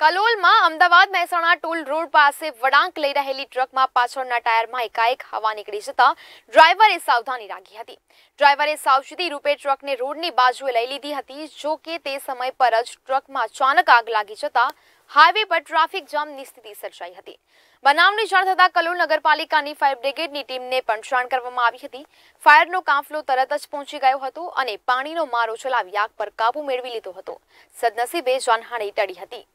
કલોલમાં Ahmedabad Mehsana toll road પાસે વળાંક લઈ રહેલી ટ્રકમાં પાછળના ટાયરમાં એકાએક હવા નીકળી જતા ડ્રાઈવરે સાવધાની રાખી હતી ડ્રાઈવરે સાવચેતી રૂપે ટ્રકને રોડની બાજુએ લઈ લીધી હતી જો કે તે સમય પર જ ટ્રકમાં અચાનક આગ લાગી જતા હાઈવે પર ટ્રાફિક જામની સ્થિતિ સર્જાઈ હતી બનાવની જાણ થતાં કલોલ નગરપાલિકાની ફાયર બ્રિગેડની ટીમને પણ જાણ કરવામાં આવી હતી ફાયરનો કાફલો તરત જ પહોંચી ગયો હતો અને પાણીનો મારો ચલાવી આગ પર કાબુ મેળવી લીધો હતો સદનસીબે જાનહાણી ટળી હતી